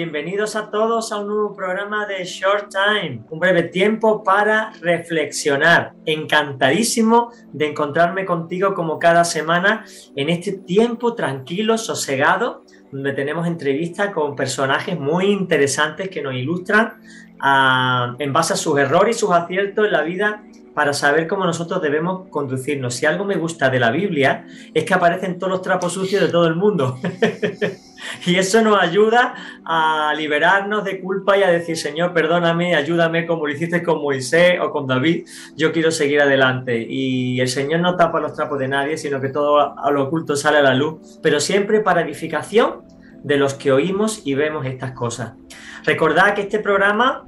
bienvenidos a todos a un nuevo programa de Short Time, un breve tiempo para reflexionar. Encantadísimo de encontrarme contigo como cada semana en este tiempo tranquilo, sosegado, donde tenemos entrevistas con personajes muy interesantes que nos ilustran ah, en base a sus errores y sus aciertos en la vida para saber cómo nosotros debemos conducirnos. Si algo me gusta de la Biblia es que aparecen todos los trapos sucios de todo el mundo. Y eso nos ayuda a liberarnos de culpa y a decir, Señor, perdóname, ayúdame como lo hiciste con Moisés o con David, yo quiero seguir adelante. Y el Señor no tapa los trapos de nadie, sino que todo a lo oculto sale a la luz, pero siempre para edificación de los que oímos y vemos estas cosas. Recordad que este programa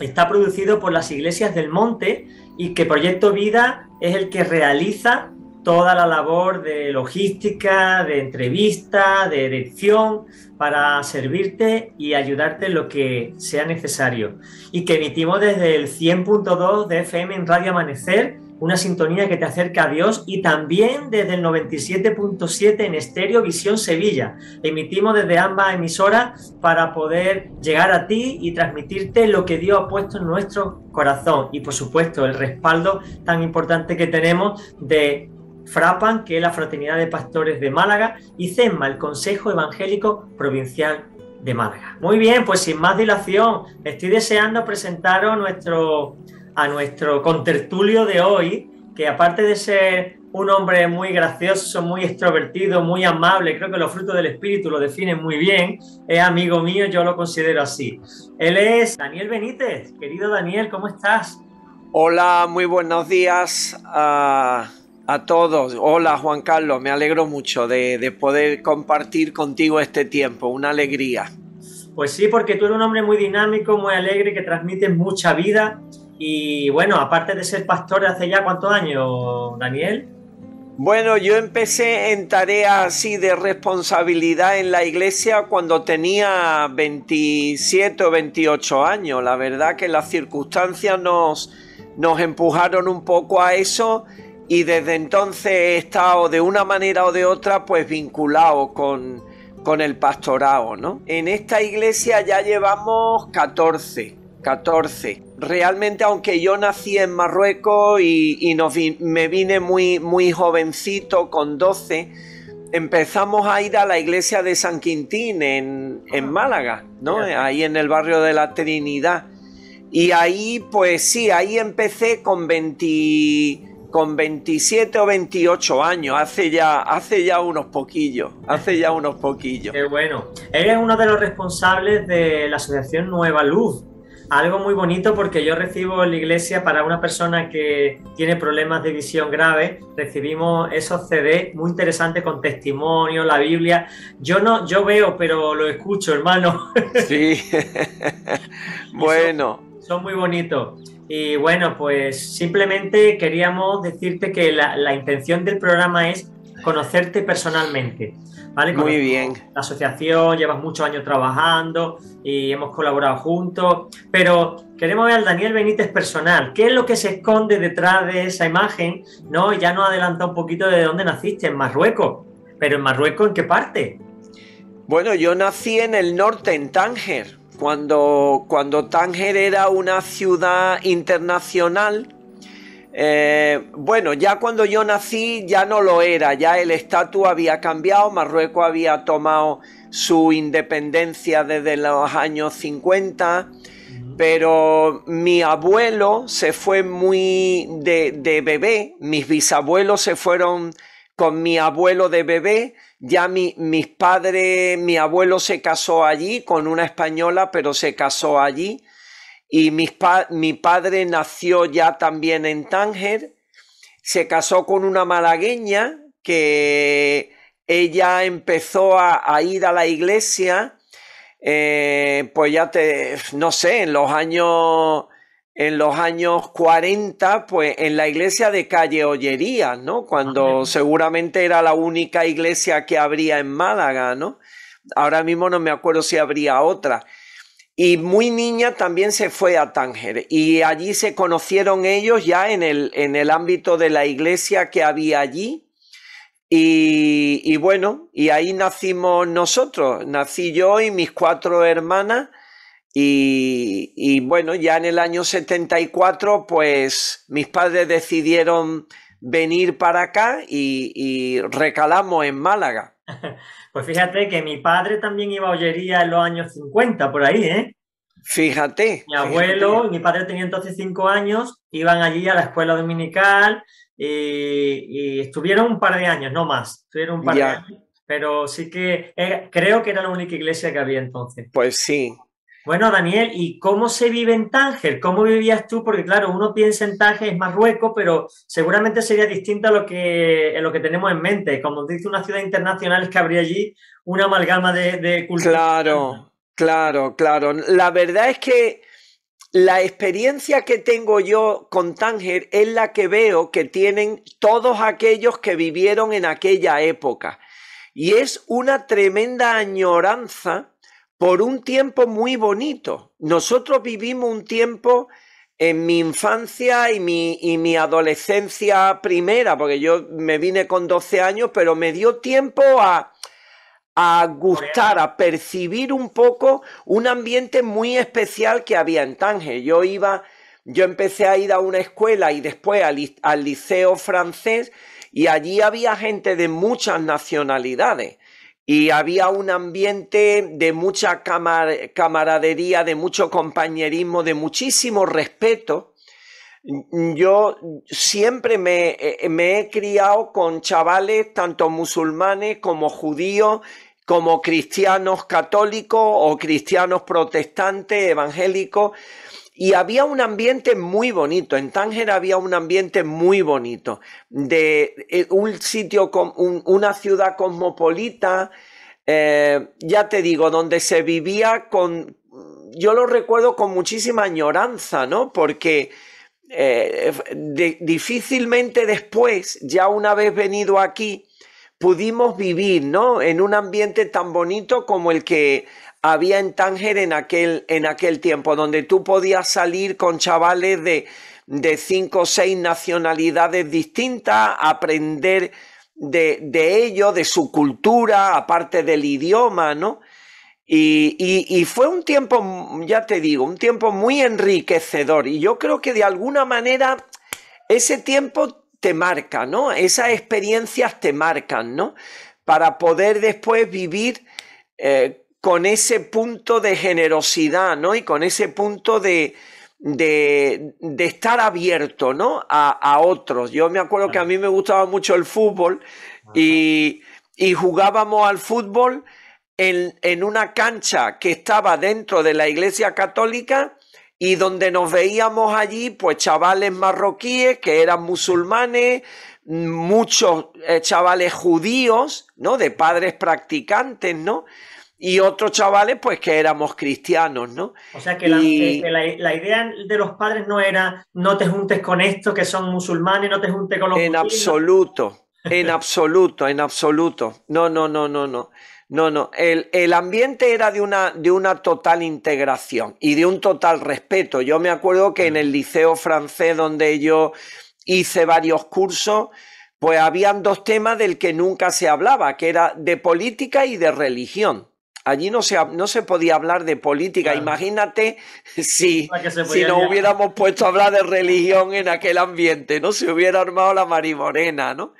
está producido por las iglesias del monte y que Proyecto Vida es el que realiza toda la labor de logística, de entrevista, de edición, para servirte y ayudarte en lo que sea necesario. Y que emitimos desde el 100.2 de FM en Radio Amanecer, una sintonía que te acerca a Dios, y también desde el 97.7 en Estéreo Visión Sevilla. Emitimos desde ambas emisoras para poder llegar a ti y transmitirte lo que Dios ha puesto en nuestro corazón. Y por supuesto, el respaldo tan importante que tenemos de Frapan, que es la Fraternidad de Pastores de Málaga, y CESMA, el Consejo Evangélico Provincial de Málaga. Muy bien, pues sin más dilación, estoy deseando presentaros nuestro, a nuestro contertulio de hoy, que aparte de ser un hombre muy gracioso, muy extrovertido, muy amable, creo que los frutos del espíritu lo definen muy bien, es amigo mío, yo lo considero así. Él es Daniel Benítez, querido Daniel, ¿cómo estás? Hola, muy buenos días a todos. Hola Juan Carlos, me alegro mucho de, poder compartir contigo este tiempo, una alegría. Pues sí, porque tú eres un hombre muy dinámico, muy alegre, que transmite mucha vida. Y bueno, aparte de ser pastor hace ya cuántos años, Daniel. Bueno, yo empecé en tareas así de responsabilidad en la iglesia cuando tenía 27 o 28 años. La verdad que las circunstancias nos, nos empujaron un poco a eso y desde entonces he estado de una manera o de otra pues vinculado con, el pastorado, ¿no? En esta iglesia ya llevamos 14, 14. Realmente aunque yo nací en Marruecos y, nos me vine muy, muy jovencito, con 12, empezamos a ir a la iglesia de San Quintín en, en ah, Málaga, ¿no? Ahí en el barrio de la Trinidad. Y ahí, pues sí, ahí empecé con 20 con 27 o 28 años, hace ya, hace ya unos poquillos, hace ya unos poquillos. Qué bueno. Eres uno de los responsables de la Asociación Nueva Luz. Algo muy bonito porque yo recibo en la iglesia para una persona que tiene problemas de visión grave, recibimos esos CD muy interesantes con testimonio, la Biblia. Yo no, yo veo, pero lo escucho, hermano. Sí. bueno. son muy bonitos. Y bueno, pues simplemente queríamos decirte que la, intención del programa es conocerte personalmente. ¿vale? Muy bien. La asociación, llevas muchos años trabajando y hemos colaborado juntos, pero queremos ver al Daniel Benítez personal. ¿Qué es lo que se esconde detrás de esa imagen? ¿No? Ya nos adelanta un poquito de dónde naciste, en Marruecos. Pero en Marruecos, ¿en qué parte? Bueno, yo nací en el norte, en Tánger. Cuando, cuando Tánger era una ciudad internacional, eh, bueno, ya cuando yo nací ya no lo era, ya el estatus había cambiado, Marruecos había tomado su independencia desde los años 50, pero mi abuelo se fue muy de bebé, mis bisabuelos se fueron con mi abuelo de bebé, ya mi, mis padres, mi abuelo se casó allí con una española, pero se casó allí. Y mi padre nació ya también en Tánger, se casó con una malagueña que ella empezó a, ir a la iglesia, eh, pues ya te, no sé, en los años en los años 40, pues en la iglesia de Calle Ollería, ¿no? Cuando seguramente era la única iglesia que habría en Málaga, ¿no? Ahora mismo no me acuerdo si habría otra. Y muy niña también se fue a Tánger y allí se conocieron ellos ya en el, en el ámbito de la iglesia que había allí. Y, y bueno, y ahí nacimos nosotros, nací yo y mis cuatro hermanas y, bueno, ya en el año 74, pues mis padres decidieron venir para acá y, recalamos en Málaga. Pues fíjate que mi padre también iba a Ollería en los años 50, por ahí, ¿eh? Fíjate. Mi abuelo y mi padre tenía entonces 5 años, iban allí a la escuela dominical y, estuvieron un par de años, no más, estuvieron un par de años. Pero sí que eh, creo que era la única iglesia que había entonces. Pues sí, bueno, Daniel, ¿y cómo se vive en Tánger? ¿Cómo vivías tú? Porque claro, uno piensa en Tánger, es Marruecos, pero seguramente sería distinto a lo que, lo que tenemos en mente. Como dice una ciudad internacional, es que habría allí una amalgama de, de culturas. Claro, claro, claro. La verdad es que la experiencia que tengo yo con Tánger es la que veo que tienen todos aquellos que vivieron en aquella época. Y es una tremenda añoranza por un tiempo muy bonito. Nosotros vivimos un tiempo en mi infancia y mi, adolescencia primera, porque yo me vine con 12 años, pero me dio tiempo a, a gustar, a percibir un poco un ambiente muy especial que había en Tánger. Yo iba, yo empecé a ir a una escuela y después al liceo francés y allí había gente de muchas nacionalidades y había un ambiente de mucha camaradería, de mucho compañerismo, de muchísimo respeto. Yo siempre eh, me he criado con chavales, tanto musulmanes como judíos, como cristianos católicos o cristianos protestantes, evangélicos. Y había un ambiente muy bonito, en Tánger había un ambiente muy bonito, de eh, un sitio, con, una ciudad cosmopolita, eh, ya te digo, donde se vivía con, yo lo recuerdo con muchísima añoranza, ¿no? Porque eh, difícilmente después, ya una vez venido aquí, pudimos vivir, ¿no? En un ambiente tan bonito como el que había en Tánger en aquel, en aquel tiempo, donde tú podías salir con chavales de, cinco o seis nacionalidades distintas, aprender de, de ellos, de su cultura, aparte del idioma, ¿no? Y, fue un tiempo, ya te digo, un tiempo muy enriquecedor. Y yo creo que de alguna manera ese tiempo te marca, ¿no? Esas experiencias te marcan, ¿no? Para poder después vivir eh, con ese punto de generosidad, ¿no? Y con ese punto de, de, estar abierto, ¿no? A, a, otros. Yo me acuerdo que a mí me gustaba mucho el fútbol y, y jugábamos al fútbol en, en una cancha que estaba dentro de la iglesia católica y donde nos veíamos allí, pues chavales marroquíes que eran musulmanes, muchos eh, chavales judíos, ¿no? De padres practicantes, ¿no? y otros chavales, pues que éramos cristianos, ¿no? O sea que, eh, la, idea de los padres no era no te juntes con estos que son musulmanes, no te juntes con los En absoluto, en absoluto, en absoluto. No, no, no, no, no. No, no. El, el, ambiente era de una, de una total integración y de un total respeto. Yo me acuerdo que en el liceo francés donde yo hice varios cursos, pues habían dos temas del que nunca se hablaba, que era de política y de religión. Allí no se, no se podía hablar de política. Imagínate si, si nos hubiéramos puesto a hablar de religión en aquel ambiente, ¿no? Se hubiera armado la marimorena, ¿no?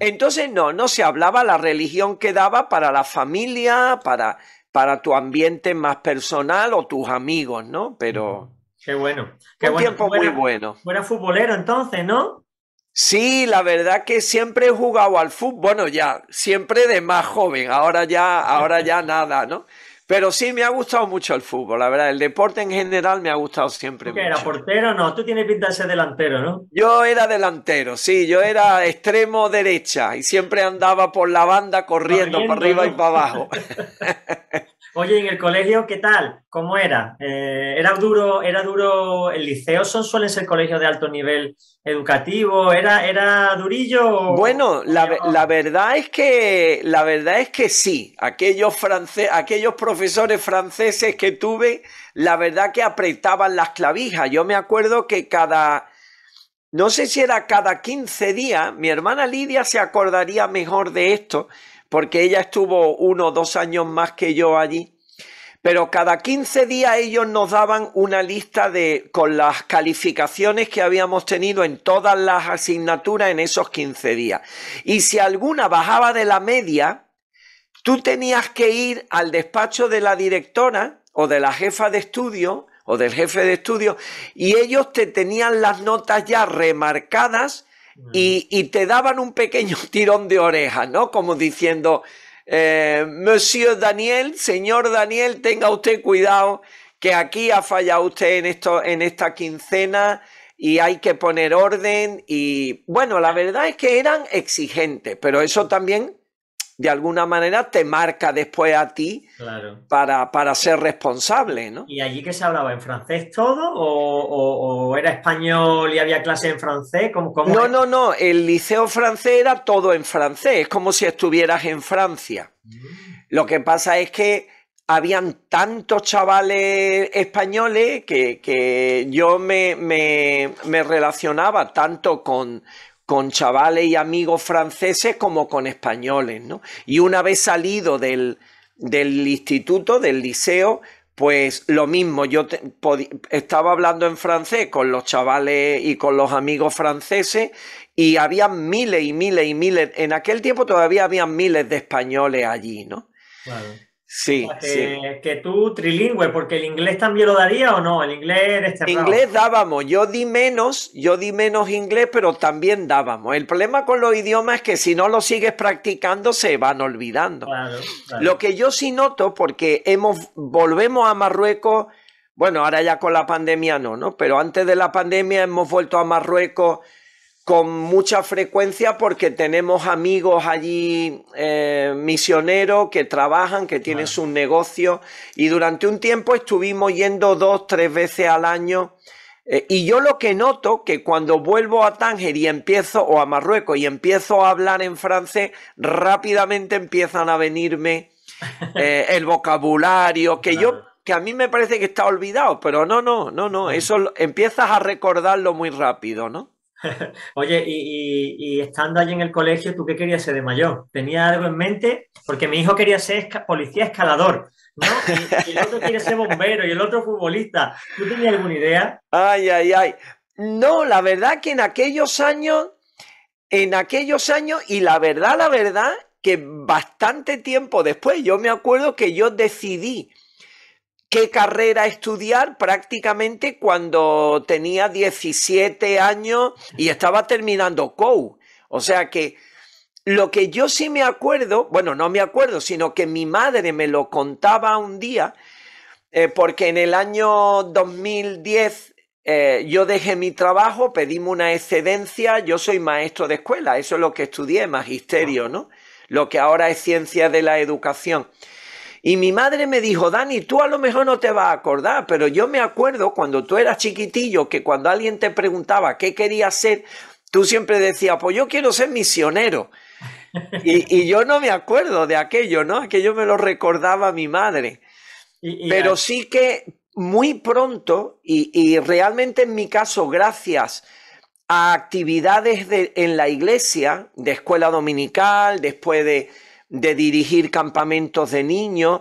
Entonces, no, no se hablaba, la religión que daba para la familia, para, para tu ambiente más personal o tus amigos, ¿no? Pero. Qué bueno. Qué tiempo muy bueno. Fuera futbolero entonces, ¿no? Sí, la verdad que siempre he jugado al fútbol, bueno ya, siempre de más joven, ahora ya, ahora ya nada, ¿no? Pero sí me ha gustado mucho el fútbol, la verdad, el deporte en general me ha gustado siempre ¿Era portero no? Tú tienes pinta de ser delantero, ¿no? Yo era delantero, sí, yo era extremo derecha y siempre andaba por la banda corriendo, para arriba y para abajo. Oye, en el colegio, ¿qué tal? ¿Cómo era? Eh, ¿Era duro? ¿Era duro el liceo? ¿Son suelen ser colegios de alto nivel educativo? ¿Era, era durillo? Bueno, la, verdad es que la verdad es que sí. Aquellos aquellos profesores franceses que tuve, la verdad que apretaban las clavijas. Yo me acuerdo que cada no sé si era cada 15 días, mi hermana Lidia se acordaría mejor de esto porque ella estuvo uno o dos años más que yo allí. Pero cada 15 días ellos nos daban una lista de, con las calificaciones que habíamos tenido en todas las asignaturas en esos 15 días. Y si alguna bajaba de la media, tú tenías que ir al despacho de la directora o de la jefa de estudio o del jefe de estudio y ellos te tenían las notas ya remarcadas Mm. y, te daban un pequeño tirón de oreja, ¿no? Como diciendo, eh, Monsieur Daniel, señor Daniel, tenga usted cuidado, que aquí ha fallado usted en, esto, en esta quincena y hay que poner orden. Y bueno, la verdad es que eran exigentes, pero eso también de alguna manera te marca después a ti para, ser responsable, ¿no? ¿Y allí que se hablaba? ¿En francés todo? ¿O, era español y había clase en francés? no, no, no. El liceo francés era todo en francés. Es como si estuvieras en Francia. Mm. Lo que pasa es que habían tantos chavales españoles que, yo me relacionaba tanto con, con chavales y amigos franceses como con españoles, ¿no? Y una vez salido del, del instituto, del liceo, pues lo mismo, yo estaba hablando en francés con los chavales y con los amigos franceses y había miles y miles y miles, en aquel tiempo todavía había miles de españoles allí, ¿no? Sí, que, tú trilingüe, porque el inglés también lo daría o no, el inglés este Inglés dábamos, yo di menos, yo di menos inglés, pero también dábamos. El problema con los idiomas es que si no los sigues practicando se van olvidando. claro. Lo que yo sí noto, porque hemos, volvemos a Marruecos, bueno, ahora ya con la pandemia no, ¿no? Pero antes de la pandemia hemos vuelto a Marruecos con mucha frecuencia porque tenemos amigos allí eh, misioneros que trabajan, que tienen sus negocios y durante un tiempo estuvimos yendo dos, tres veces al año. Eh, y yo lo que noto que cuando vuelvo a Tánger y empiezo, o a Marruecos, y empiezo a hablar en francés, rápidamente empiezan a venirme eh, el vocabulario que yo que a mí me parece que está olvidado, pero no, no, no, no, eso empiezas a recordarlo muy rápido, ¿no? Oye, y, estando allí en el colegio, ¿tú qué querías ser de mayor? ¿Tenía algo en mente? Porque mi hijo quería ser policía escalador, ¿no? Y, y, el otro quiere ser bombero y el otro futbolista. ¿Tú tenías alguna idea? Ay, ay, ay. No, la verdad que en aquellos años, en aquellos años, y la verdad, la verdad, que bastante tiempo después, yo me acuerdo que yo decidí qué carrera estudiar prácticamente cuando tenía 17 años y estaba terminando COU. O sea que lo que yo sí me acuerdo, bueno, no me acuerdo, sino que mi madre me lo contaba un día, eh, porque en el año 2010 eh, yo dejé mi trabajo, pedimos una excedencia, yo soy maestro de escuela, eso es lo que estudié, magisterio, ah. ¿no? Lo que ahora es ciencia de la educación. Y mi madre me dijo, Dani, tú a lo mejor no te vas a acordar, pero yo me acuerdo cuando tú eras chiquitillo que cuando alguien te preguntaba qué querías ser, tú siempre decías, pues yo quiero ser misionero. y, yo no me acuerdo de aquello, ¿no? Aquello me lo recordaba mi madre. pero sí que muy pronto, y, realmente en mi caso, gracias a actividades de, en la iglesia, de escuela dominical, después de de dirigir campamentos de niños.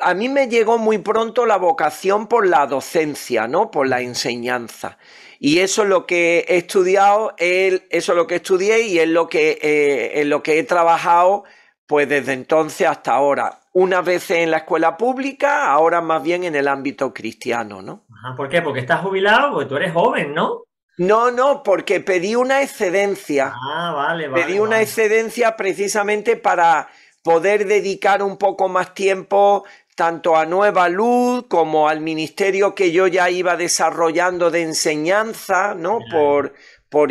A mí me llegó muy pronto la vocación por la docencia, ¿no? Por la enseñanza. Y eso es lo que he estudiado, eso es lo que estudié y es lo que, eh, lo que he trabajado pues desde entonces hasta ahora. Una vez en la escuela pública, ahora más bien en el ámbito cristiano, ¿no? ¿Por qué? Porque estás jubilado, porque tú eres joven, ¿no? No, no, porque pedí una excedencia. Ah, vale, vale. Pedí una excedencia precisamente para poder dedicar un poco más tiempo tanto a Nueva Luz como al ministerio que yo ya iba desarrollando de enseñanza, ¿no? Por,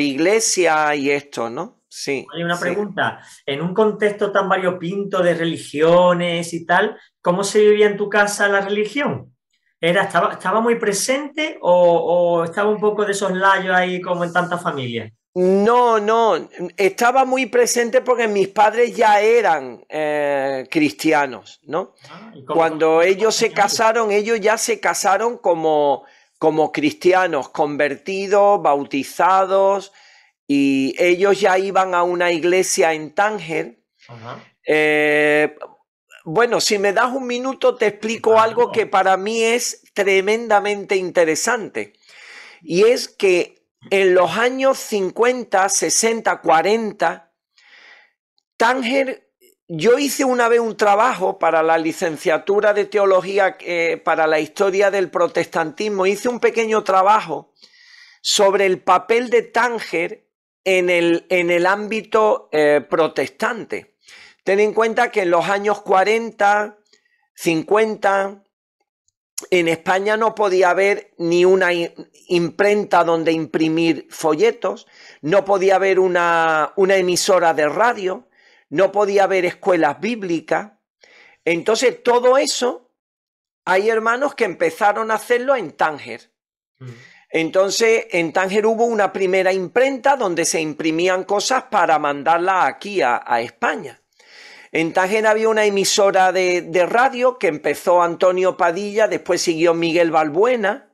iglesia y esto, ¿no? Sí. Hay una pregunta. En un contexto tan variopinto de religiones y tal, ¿cómo se vivía en tu casa la religión? estaba, ¿Estaba muy presente o, estaba un poco de soslayo ahí como en tantas familias? No, no, estaba muy presente porque mis padres ya eran eh, cristianos, ¿no? Ah, Cuando ellos se casaron, ellos ya se casaron como, como cristianos, convertidos, bautizados, y ellos ya iban a una iglesia en Tánger. Eh, bueno, si me das un minuto te explico algo que para mí es tremendamente interesante. Y es que en los años 50, 60, 40, Tánger, yo hice una vez un trabajo para la licenciatura de teología, eh, para la historia del protestantismo, hice un pequeño trabajo sobre el papel de Tánger en el, ámbito eh, protestante. Ten en cuenta que en los años 40, 50, en España no podía haber ni una imprenta donde imprimir folletos, no podía haber una, emisora de radio, no podía haber escuelas bíblicas. Entonces, todo eso, hay hermanos que empezaron a hacerlo en Tánger. Mm. Entonces, en Tánger hubo una primera imprenta donde se imprimían cosas para mandarlas aquí a España. En Tagen había una emisora de, radio que empezó Antonio Padilla, después siguió Miguel Balbuena,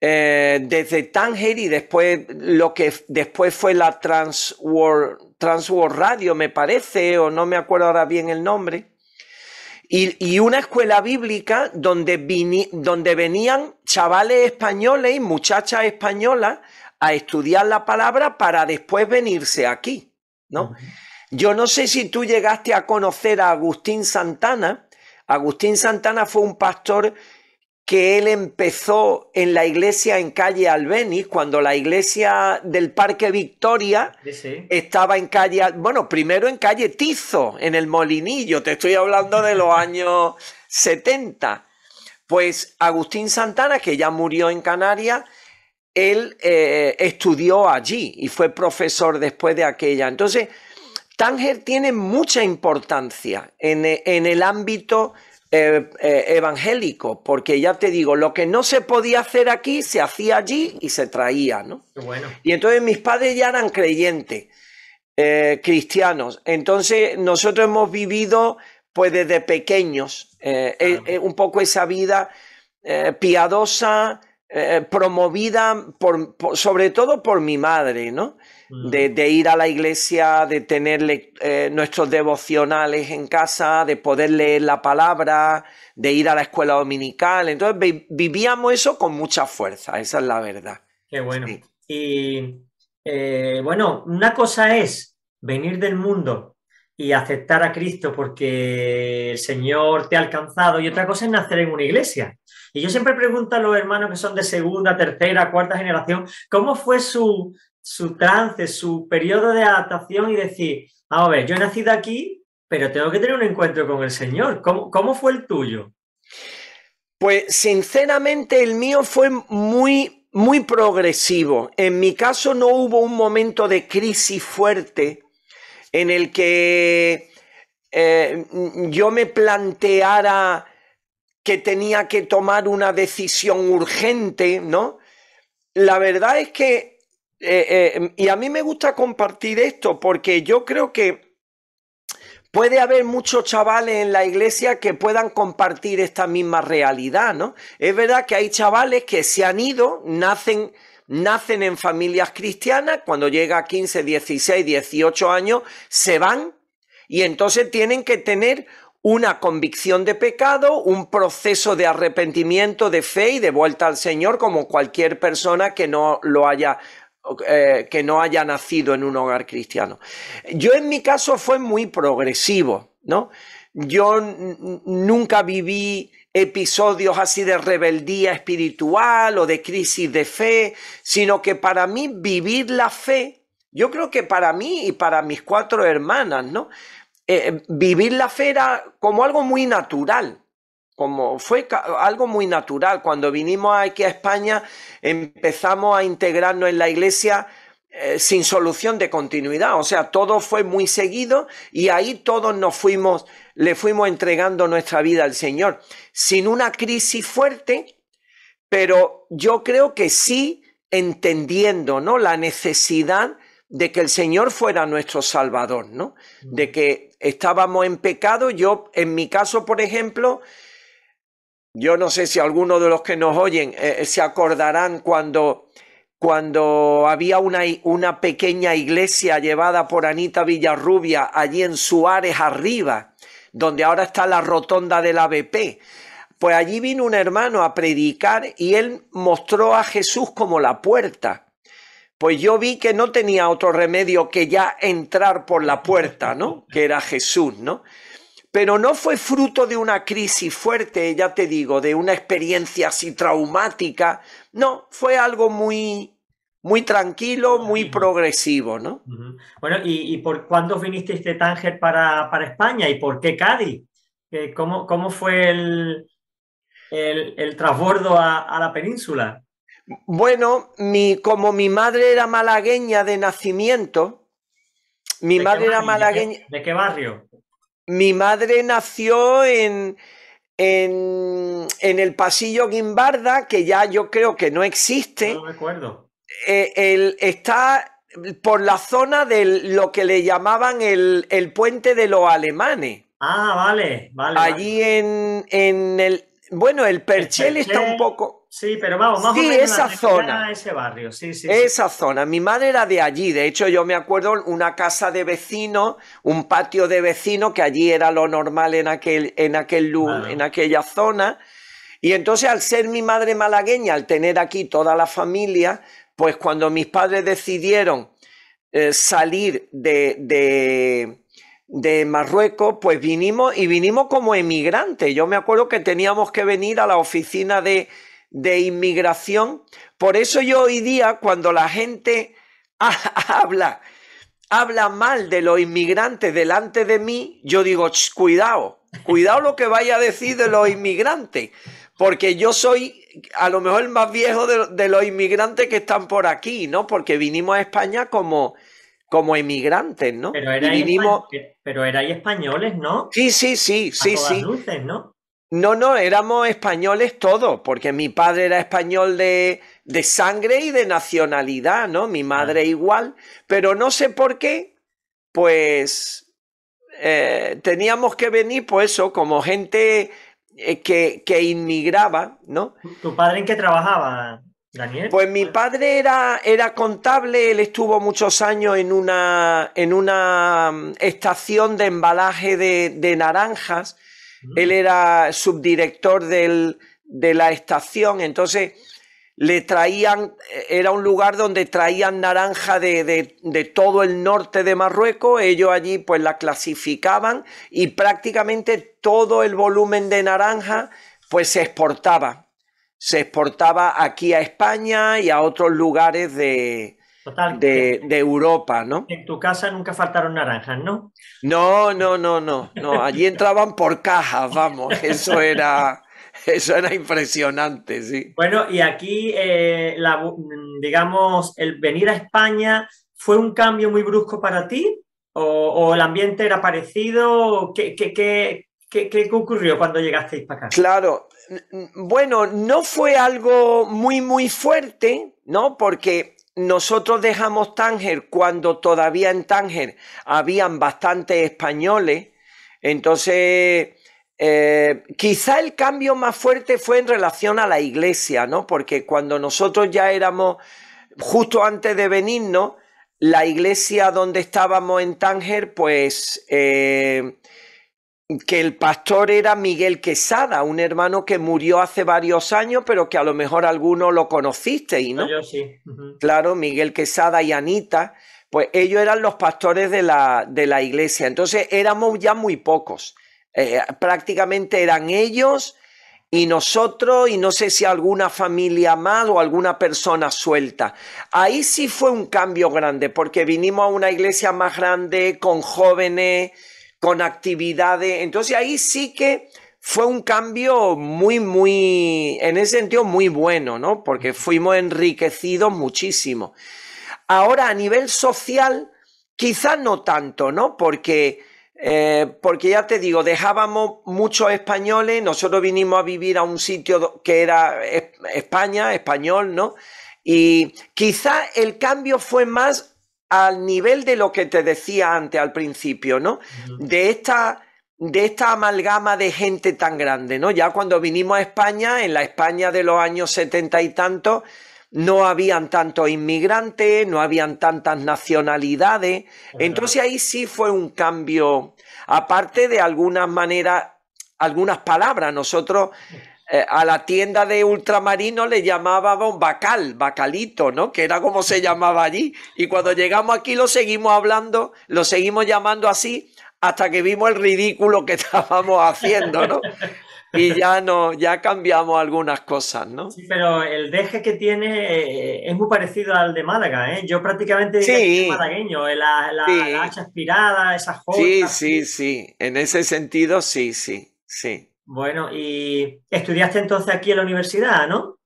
eh, desde Tánger y después lo que después fue la Trans World, Radio, me parece, o no me acuerdo ahora bien el nombre. Y, una escuela bíblica donde, donde, venían chavales españoles y muchachas españolas a estudiar la palabra para después venirse aquí, ¿no? Yo no sé si tú llegaste a conocer a Agustín Santana. Agustín Santana fue un pastor que él empezó en la iglesia en calle Albeniz, cuando la iglesia del Parque Victoria estaba en calle, bueno, primero en calle Tizo, en el Molinillo, te estoy hablando de los años 70. Pues Agustín Santana, que ya murió en Canarias, él eh, estudió allí y fue profesor después de aquella. Entonces, Tánger tiene mucha importancia en, e, el ámbito eh, eh, evangélico, porque ya te digo, lo que no se podía hacer aquí, se hacía allí y se traía, ¿no? Y entonces mis padres ya eran creyentes, eh, cristianos. Entonces nosotros hemos vivido, pues desde pequeños, un poco esa vida piadosa, promovida por, sobre todo por mi madre, ¿no? de, ir a la iglesia, de tener eh, nuestros devocionales en casa, de poder leer la palabra, de ir a la escuela dominical. Entonces vivíamos eso con mucha fuerza, esa es la verdad. Qué bueno. Y eh, bueno, una cosa es venir del mundo y aceptar a Cristo porque el Señor te ha alcanzado y otra cosa es nacer en una iglesia. Y yo siempre pregunto a los hermanos que son de segunda, tercera, cuarta generación, ¿cómo fue su, su trance, su periodo de adaptación y decir, vamos a ver, yo he nacido aquí, pero tengo que tener un encuentro con el Señor. ¿Cómo, fue el tuyo? Pues sinceramente el mío fue muy, muy progresivo. En mi caso no hubo un momento de crisis fuerte en el que eh, yo me planteara que tenía que tomar una decisión urgente, ¿no? La verdad es que eh, eh, em, y a mí me gusta compartir esto porque yo creo que puede haber muchos chavales en la iglesia que puedan compartir esta misma realidad, ¿no? Es verdad que hay chavales que se han ido, nacen, nacen en familias cristianas, cuando llega a 15, 16, 18 años, se van y entonces tienen que tener una convicción de pecado, un proceso de arrepentimiento de fe y de vuelta al Señor como cualquier persona que no lo haya eh, que no haya nacido en un hogar cristiano. Yo en mi caso fue muy progresivo, ¿no? Yo nunca viví episodios así de rebeldía espiritual o de crisis de fe, sino que para mí vivir la fe, yo creo que para mí y para mis cuatro hermanas, ¿no? Eh, eh, vivir la fe era como algo muy natural como fue algo muy natural. Cuando vinimos aquí a España empezamos a integrarnos en la iglesia eh, sin solución de continuidad. O sea, todo fue muy seguido y ahí todos nos fuimos, le fuimos entregando nuestra vida al Señor. Sin una crisis fuerte, pero yo creo que sí entendiendo, ¿no? La necesidad de que el Señor fuera nuestro Salvador, ¿no? De que estábamos en pecado. Yo, en mi caso, por ejemplo, yo no sé si alguno de los que nos oyen eh, eh, se acordarán cuando, cuando había una, una pequeña iglesia llevada por Anita Villarrubia allí en Suárez arriba, donde ahora está la rotonda del ABP. Pues allí vino un hermano a predicar y él mostró a Jesús como la puerta. Pues yo vi que no tenía otro remedio que ya entrar por la puerta, ¿no? Que era Jesús, ¿no? pero no fue fruto de una crisis fuerte, ya te digo, de una experiencia así traumática, no, fue algo muy muy tranquilo, muy progresivo, ¿no? Bueno, ¿y, por cuándo viniste de este Tánger para, para, España y por qué Cádiz? ¿Cómo, cómo fue el, el, el transbordo a, la península? Bueno, mi, como mi madre era malagueña de nacimiento, mi madre era malagueña. ¿De qué barrio? Mi madre nació en, en, el pasillo Guimbarda, que ya yo creo que no existe. No recuerdo. Eh, está por la zona de lo que le llamaban el, puente de los alemanes. Ah, vale, vale. Allí En, el... Bueno, el el Perchel está un poco... Sí, pero vamos, más esa la zona, ese barrio, sí, sí. Esa zona. Mi madre era de allí. De hecho, yo me acuerdo una casa de vecino, un patio de vecino que allí era lo normal en aquel, en aquel en aquella zona. Y entonces, al ser mi madre malagueña, al tener aquí toda la familia, pues cuando mis padres decidieron eh, salir de, de Marruecos, pues vinimos y vinimos como emigrantes. Yo me acuerdo que teníamos que venir a la oficina de, de inmigración. Por eso yo hoy día, cuando la gente habla, habla mal de los inmigrantes delante de mí, yo digo, cuidado, cuidado lo que vaya a decir de los inmigrantes, porque yo soy a lo mejor el más viejo de, los inmigrantes que están por aquí, ¿no? Porque vinimos a España como como emigrantes, ¿no? Pero eran españoles, ¿no? Sí, sí, sí, sí, sí. No, no, éramos españoles todos, porque mi padre era español de, sangre y de nacionalidad, ¿no? Mi madre igual, pero no sé por qué, pues eh, teníamos que venir, pues eso, como gente eh, que, que, inmigraba, ¿no? ¿Tu padre en qué trabajaba, Daniel? Pues mi padre era, era contable, él estuvo muchos años en una, en una mm, estación de embalaje de naranjas él era subdirector de la estación, entonces le traían, era un lugar donde traían naranja de, de, todo el norte de Marruecos, ellos allí pues la clasificaban y prácticamente todo el volumen de naranja pues se exportaba, se exportaba aquí a España y a otros lugares de, de, Europa, ¿no? En tu casa nunca faltaron naranjas, ¿no? No, no, no, no, no. Allí entraban por cajas, vamos. Eso era, eso era impresionante, sí. Bueno, y aquí, eh, digamos, el venir a España fue un cambio muy brusco para ti. ¿O, el ambiente era parecido? ¿Qué, qué, qué ocurrió cuando llegasteis para acá? Claro, bueno, no fue algo muy, muy fuerte, ¿no? Porque nosotros dejamos Tánger cuando todavía en Tánger habían bastantes españoles. Entonces, eh, quizá el cambio más fuerte fue en relación a la iglesia, ¿no? Porque cuando nosotros ya éramos, justo antes de venirnos, la iglesia donde estábamos en Tánger, pues eh, que el pastor era Miguel Quesada, un hermano que murió hace varios años, pero que a lo mejor alguno lo conociste, ¿no? Yo sí. Claro, Miguel Quesada y Anita, pues ellos eran los pastores de la, de la iglesia. Entonces éramos ya muy pocos. Eh, prácticamente eran ellos y nosotros y no sé si alguna familia más o alguna persona suelta. Ahí sí fue un cambio grande porque vinimos a una iglesia más grande, con jóvenes con actividades. Entonces ahí sí que fue un cambio muy, muy, en ese sentido, muy bueno, ¿no? Porque fuimos enriquecidos muchísimo. Ahora, a nivel social, quizás no tanto, ¿no? Porque, eh, porque ya te digo, dejábamos muchos españoles, nosotros vinimos a vivir a un sitio que era España, español, ¿no? Y quizá el cambio fue más al nivel de lo que te decía antes al principio, ¿no? De esta de esta amalgama de gente tan grande, ¿no? Ya cuando vinimos a España, en la España de los años setenta y tantos, no habían tantos inmigrantes, no habían tantas nacionalidades. Entonces ahí sí fue un cambio, aparte de algunas maneras, algunas palabras. Nosotros eh, a la tienda de ultramarino le llamábamos bacal, bacalito, ¿no? Que era como se llamaba allí. Y cuando llegamos aquí lo seguimos hablando, lo seguimos llamando así hasta que vimos el ridículo que estábamos haciendo, ¿no? Y ya no, ya cambiamos algunas cosas, ¿no? Sí, pero el deje que tiene eh, es muy parecido al de Málaga, ¿eh? Yo prácticamente eh, sí. la, la, esas joyas. Sí, sí, sí. En ese sentido, sí, sí, sí. Bueno, y estudiaste entonces aquí en la universidad, ¿no?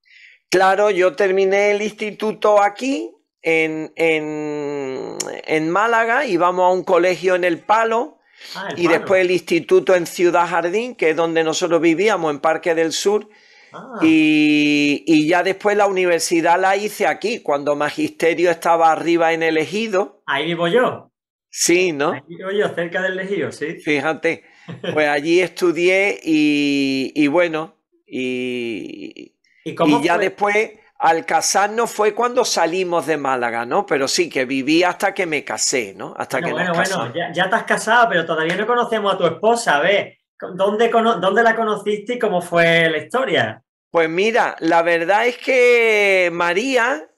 Claro, yo terminé el instituto aquí, en, Málaga, íbamos a un colegio en El Palo, ah, y después el instituto en Ciudad Jardín, que es donde nosotros vivíamos, en Parque del Sur. Ah. Y, y, ya después la universidad la hice aquí, cuando Magisterio estaba arriba en el Ejido. Ahí vivo yo. Sí, ¿no? Ahí vivo yo, cerca del Ejido, sí. Fíjate. Pues allí estudié y, bueno, y, ya después al casarnos fue cuando salimos de Málaga, ¿no? Pero sí, que viví hasta que me casé, ¿no? Hasta bueno, que bueno, bueno, ya, ya, te casado, pero todavía no conocemos a tu esposa, ¿ves? ¿Dónde, ¿Dónde la conociste y cómo fue la historia? Pues mira, la verdad es que María,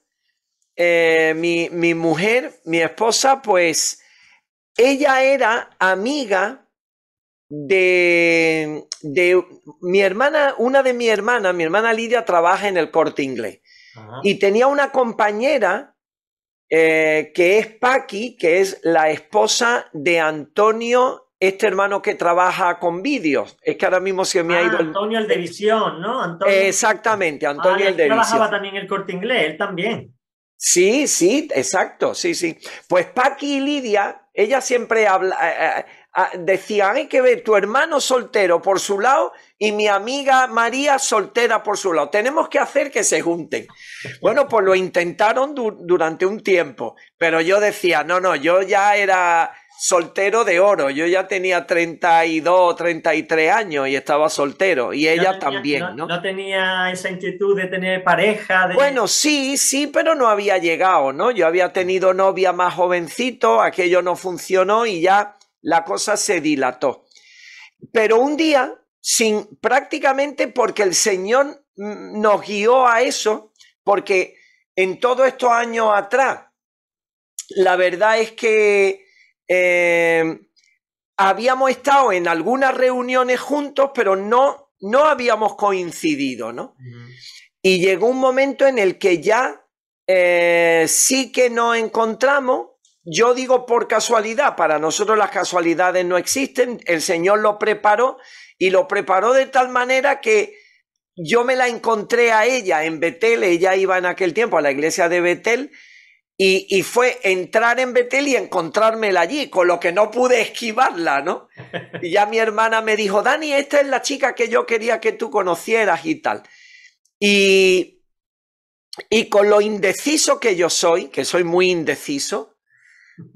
eh, mi, mi mujer, mi esposa, pues ella era amiga Mm. de, de mi hermana, una de mi hermana, mi hermana Lidia trabaja en el corte inglés. Y tenía una compañera eh, que es Paqui, que es la esposa de Antonio, este hermano que trabaja con vídeos. Es que ahora mismo se me ha ah, ido. Antonio el de Visión, ¿no? Exactamente, Antonio ah, el de Visión. Trabajaba también el corte inglés, él también. Sí, sí, exacto, sí, sí. Pues Paqui y Lidia, ella siempre habla, eh, eh, Ah, decía hay que ver tu hermano soltero por su lado y mi amiga María soltera por su lado. Tenemos que hacer que se junten. Bueno, pues lo intentaron durante un tiempo, pero yo decía, no, no, yo ya era soltero de oro. Yo ya tenía 32 33 años y estaba soltero. Y ella también, no, no, tenía esa inquietud de tener pareja. De... Bueno, sí, sí, pero no había llegado, ¿no? Yo había tenido novia más jovencito, aquello no funcionó y ya la cosa se dilató. Pero un día, sin prácticamente porque el Señor mm, nos guió a eso, porque en todos estos años atrás, la verdad es que eh, habíamos estado en algunas reuniones juntos, pero no, no habíamos coincidido, ¿no? Y llegó un momento en el que ya eh, sí que nos encontramos yo digo por casualidad, para nosotros las casualidades no existen, el Señor lo preparó y lo preparó de tal manera que yo me la encontré a ella en Betel, ella iba en aquel tiempo a la iglesia de Betel y, fue entrar en Betel y encontrármela allí, con lo que no pude esquivarla, ¿no? Y ya mi hermana me dijo, Dani, esta es la chica que yo quería que tú conocieras y tal. Y, y con lo indeciso que yo soy, que soy muy indeciso,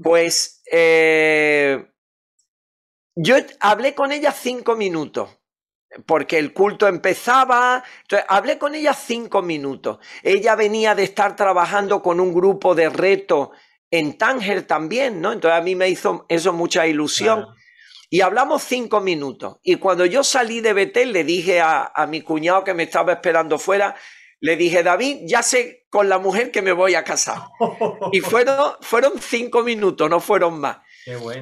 pues eh, yo hablé con ella cinco minutos, porque el culto empezaba, entonces hablé con ella cinco minutos. Ella venía de estar trabajando con un grupo de reto en Tánger también, ¿no? Entonces a mí me hizo eso mucha ilusión. Y hablamos cinco minutos. Y cuando yo salí de Betel, le dije a mi cuñado que me estaba esperando fuera, le dije, David, ya sé con la mujer que me voy a casar. Y fueron, fueron cinco minutos, no fueron más.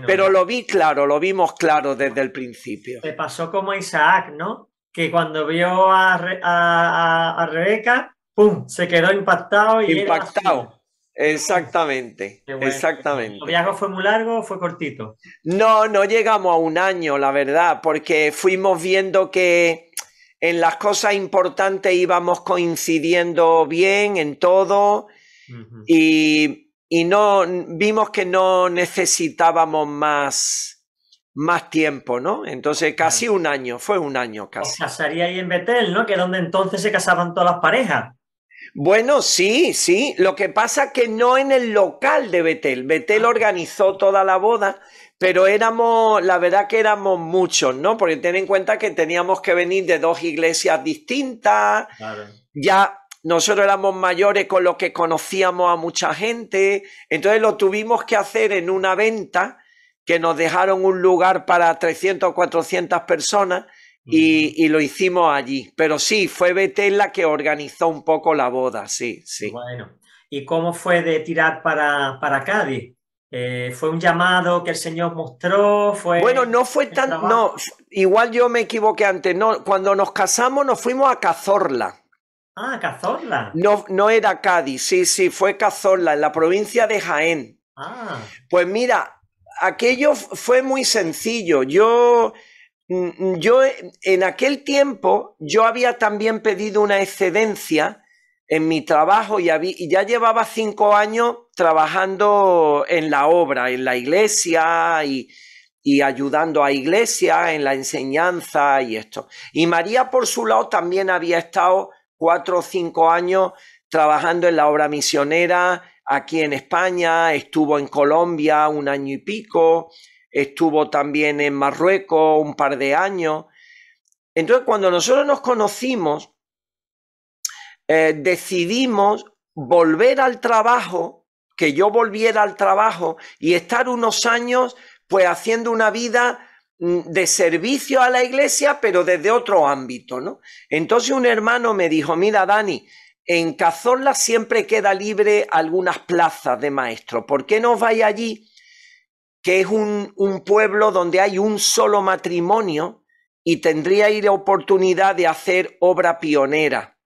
Pero lo vi claro, lo vimos claro desde el principio. Te pasó como Isaac, ¿no? Que cuando vio a, Rebeca, ¡pum! Se quedó impactado y. Impactado. Exactamente, exactamente. ¿El viaje fue muy largo o fue cortito? No, no llegamos a un año, la verdad, porque fuimos viendo que en las cosas importantes íbamos coincidiendo bien en todo y, no vimos que no necesitábamos más, más tiempo, ¿no? Entonces casi un año, fue un año casi. casaría ahí en Betel, ¿no? Que donde entonces se casaban todas las parejas. Bueno, sí, sí. Lo que pasa que no en el local de Betel. Betel ah. organizó toda la boda, pero éramos, la verdad que éramos muchos, ¿no? Porque ten en cuenta que teníamos que venir de dos iglesias distintas, claro. ya nosotros éramos mayores con lo que conocíamos a mucha gente, entonces lo tuvimos que hacer en una venta que nos dejaron un lugar para 300 o 400 personas y, lo hicimos allí. Pero sí, fue Betel la que organizó un poco la boda, sí, sí. Bueno, ¿y cómo fue de tirar para, para Cádiz? Eh, fue un llamado que el Señor mostró, fue... Bueno, no fue tan... No, igual yo me equivoqué antes. No, cuando nos casamos nos fuimos a Cazorla. Ah, Cazorla. No, no era Cádiz, sí, sí, fue Cazorla, en la provincia de Jaén. Ah. Pues mira, aquello fue muy sencillo. Yo, mm, yo en aquel tiempo, yo había también pedido una excedencia en mi trabajo y ya llevaba cinco años trabajando en la obra, en la iglesia y, ayudando a iglesia en la enseñanza y esto. Y María, por su lado, también había estado cuatro o cinco años trabajando en la obra misionera aquí en España, estuvo en Colombia un año y pico, estuvo también en Marruecos un par de años. Entonces, cuando nosotros nos conocimos, eh, decidimos volver al trabajo que yo volviera al trabajo y estar unos años pues haciendo una vida mm, de servicio a la iglesia, pero desde otro ámbito, ¿no? Entonces un hermano me dijo, mira Dani, en Cazorla siempre queda libre algunas plazas de maestro, ¿por qué no vais allí? Que es un, pueblo donde hay un solo matrimonio y tendría la oportunidad de hacer obra pionera,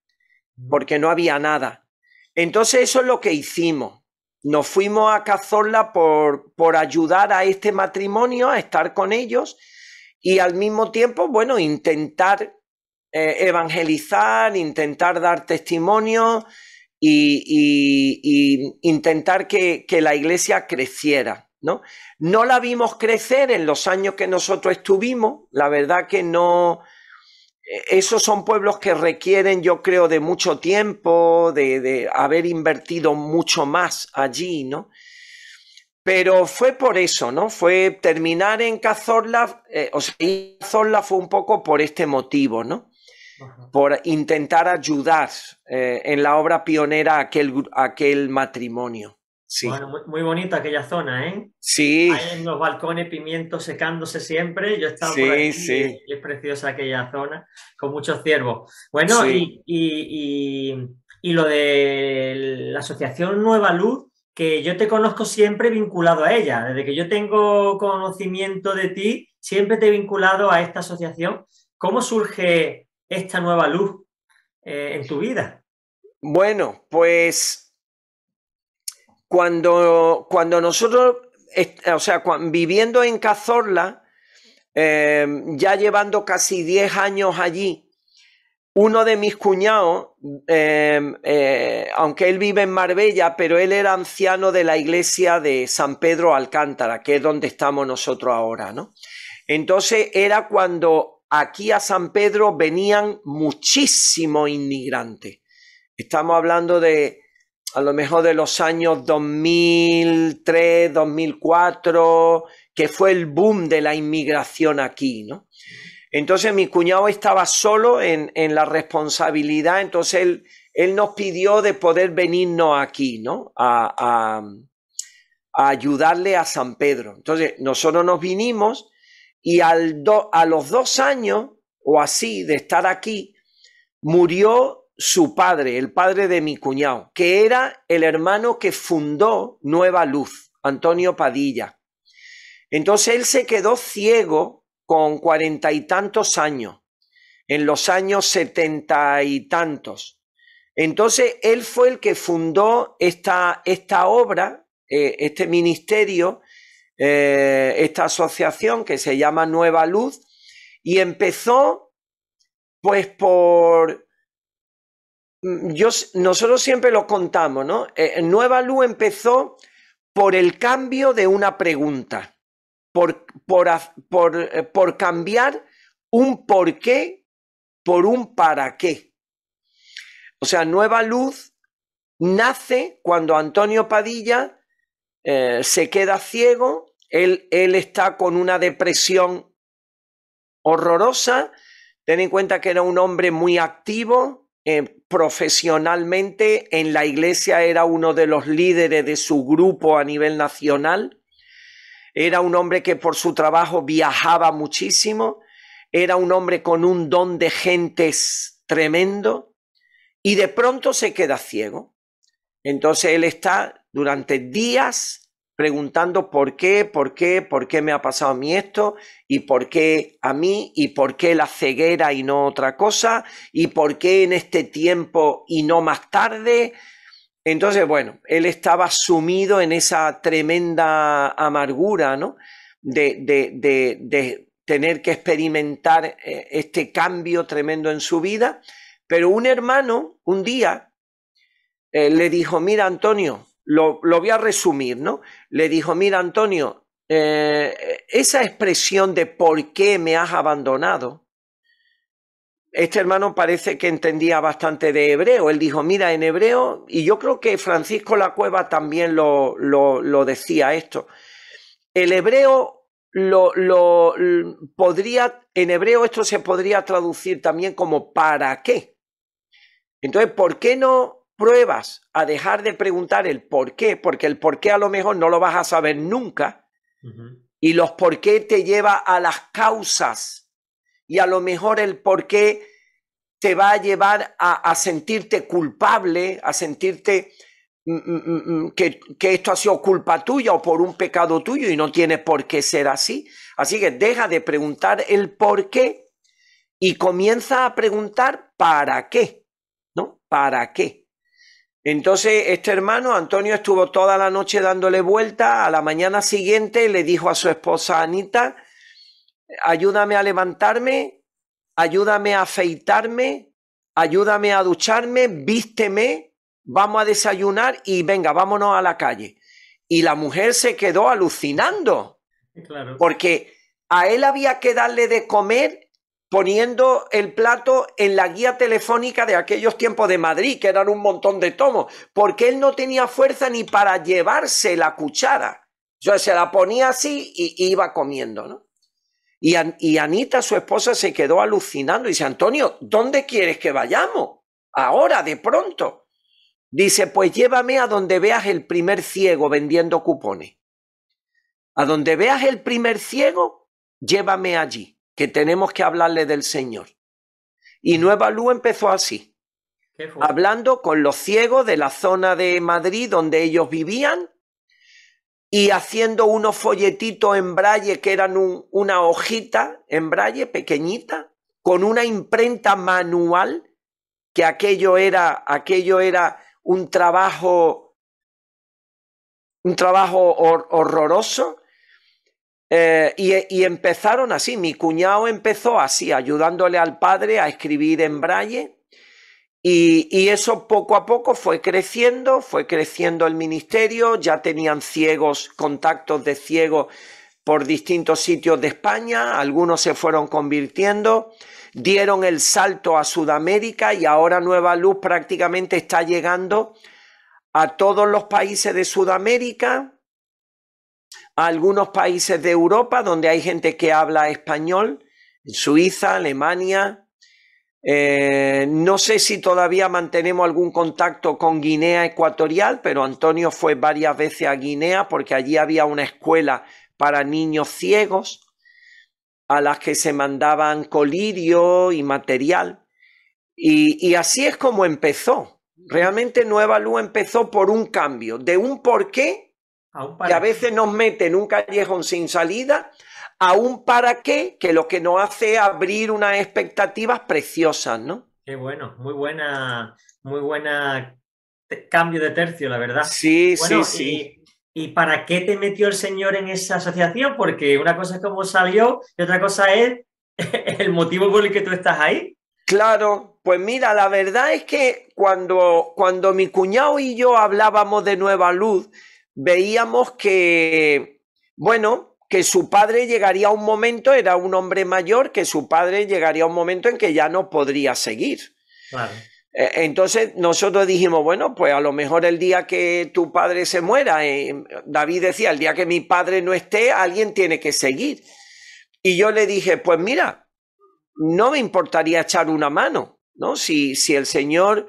mm. porque no había nada. Entonces eso es lo que hicimos nos fuimos a Cazorla por, por ayudar a este matrimonio a estar con ellos y al mismo tiempo, bueno, intentar eh, evangelizar, intentar dar testimonio y, intentar que, que, la iglesia creciera. ¿no? no la vimos crecer en los años que nosotros estuvimos, la verdad que no, esos son pueblos que requieren, yo creo, de mucho tiempo, de, haber invertido mucho más allí, ¿no? Pero fue por eso, ¿no? Fue terminar en Cazorla, eh, o sea, Cazorla fue un poco por este motivo, ¿no? Por intentar ayudar eh, en la obra pionera aquel matrimonio. Bueno, muy, bonita aquella zona, ¿eh? Sí. Hay en los balcones pimientos secándose siempre. Yo he estado por aquí es preciosa aquella zona, con muchos ciervos. Bueno, y, lo de la Asociación Nueva Luz, que yo te conozco siempre vinculado a ella. Desde que yo tengo conocimiento de ti, siempre te he vinculado a esta asociación. ¿Cómo surge esta nueva luz eh, en tu vida? Bueno, pues cuando, cuando nosotros, o sea, viviendo en Cazorla, eh, ya llevando casi 10 años allí, uno de mis cuñados, em, eh, aunque él vive en Marbella, pero él era anciano de la iglesia de San Pedro Alcántara, que es donde estamos nosotros ahora, ¿no? Entonces era cuando aquí a San Pedro venían muchísimos inmigrantes. Estamos hablando de a lo mejor de los años 2003, 2004, que fue el boom de la inmigración aquí, ¿no? Entonces mi cuñado estaba solo en, la responsabilidad, entonces él, nos pidió de poder venirnos aquí, ¿no? A, ayudarle a San Pedro. Entonces nosotros nos vinimos y al a los dos años o así de estar aquí, murió su padre, el padre de mi cuñado, que era el hermano que fundó Nueva Luz, Antonio Padilla. Entonces él se quedó ciego con cuarenta y tantos años, en los años setenta y tantos. Entonces él fue el que fundó esta, esta obra, eh, este ministerio, eh, esta asociación que se llama Nueva Luz, y empezó pues por Mm, nosotros siempre lo contamos, ¿no? Eh, Nueva Luz empezó por el cambio de una pregunta, eh, por, cambiar un por qué por un para qué. O sea, Nueva Luz nace cuando Antonio Padilla eh, se queda ciego, él, él está con una depresión horrorosa, ten en cuenta que era un hombre muy activo, Em, profesionalmente en la iglesia era uno de los líderes de su grupo a nivel nacional, era un hombre que por su trabajo viajaba muchísimo, era un hombre con un don de gentes tremendo y de pronto se queda ciego. Entonces él está durante días preguntando por qué, por qué, por qué me ha pasado a mí esto, y por qué a mí, y por qué la ceguera y no otra cosa, y por qué en este tiempo y no más tarde. Entonces, bueno, él estaba sumido en esa tremenda amargura, ¿no? De, tener que experimentar eh, este cambio tremendo en su vida. Pero un hermano, un día, eh, le dijo, mira, Antonio, lo, voy a resumir, ¿no? Le dijo, mira Antonio, eh, esa expresión de por qué me has abandonado, este hermano parece que entendía bastante de hebreo. Él dijo, mira, en hebreo, y yo creo que Francisco la Cueva también lo, lo, decía esto, el hebreo lo, lo, podría, en hebreo esto se podría traducir también como para qué. Entonces, ¿por qué no pruebas a dejar de preguntar el por qué, porque el por qué a lo mejor no lo vas a saber nunca. Y los por qué te lleva a las causas. Y a lo mejor el por qué te va a llevar a, sentirte culpable, a sentirte mm, mm, mm, que, que esto ha sido culpa tuya o por un pecado tuyo y no tiene por qué ser así. Así que deja de preguntar el por qué y comienza a preguntar para qué, ¿no? ¿Para qué? Entonces este hermano, Antonio, estuvo toda la noche dándole vuelta. A la mañana siguiente le dijo a su esposa Anita, ayúdame a levantarme, ayúdame a afeitarme, ayúdame a ducharme, vísteme, vamos a desayunar y venga, vámonos a la calle. Y la mujer se quedó alucinando. Porque a él había que darle de comer poniendo el plato en la guía telefónica de aquellos tiempos de Madrid, que eran un montón de tomos, porque él no tenía fuerza ni para llevarse la cuchara. Yo se la ponía así y iba comiendo, ¿no? Y, y Anita, su esposa, se quedó alucinando y dice, Antonio, ¿dónde quieres que vayamos? Ahora, de pronto. Dice, pues llévame a donde veas el primer ciego vendiendo cupones. A donde veas el primer ciego, llévame allí que tenemos que hablarle del Señor. Y Nueva Luz empezó así, hablando con los ciegos de la zona de Madrid donde ellos vivían y haciendo unos folletitos en braille que eran una hojita en braille pequeñita con una imprenta manual que aquello era aquello era un trabajo un trabajo horroroso eh, y, empezaron así, mi cuñado empezó así, ayudándole al padre a escribir en braille. Y, y eso poco a poco fue creciendo, fue creciendo el ministerio, ya tenían ciegos, contactos de ciegos por distintos sitios de España, algunos se fueron convirtiendo, dieron el salto a Sudamérica y ahora Nueva Luz prácticamente está llegando a todos los países de Sudamérica, algunos países de Europa donde hay gente que habla español, Suiza, Alemania. Eh, no sé si todavía mantenemos algún contacto con Guinea Ecuatorial, pero Antonio fue varias veces a Guinea porque allí había una escuela para niños ciegos a las que se mandaban colirio y material. Y, así es como empezó. Realmente Nueva Luz empezó por un cambio, de un porqué a que a veces nos mete en un callejón sin salida, aún para qué, que lo que nos hace es abrir unas expectativas preciosas, ¿no? Qué bueno, muy buena, muy buena cambio de tercio, la verdad. Sí, sí, sí. Y... para qué te metió el señor en esa asociación? Porque una cosa es cómo salió y otra cosa es el motivo por el que tú estás ahí. Claro, pues mira, la verdad es que cuando, cuando mi cuñado y yo hablábamos de Nueva Luz veíamos que, bueno, que su padre llegaría a un momento, era un hombre mayor, que su padre llegaría a un momento en que ya no podría seguir. E, entonces nosotros dijimos, bueno, pues a lo mejor el día que tu padre se muera, eh, David decía, el día que mi padre no esté, alguien tiene que seguir. Y yo le dije, pues mira, no me importaría echar una mano, ¿no? Si, si el Señor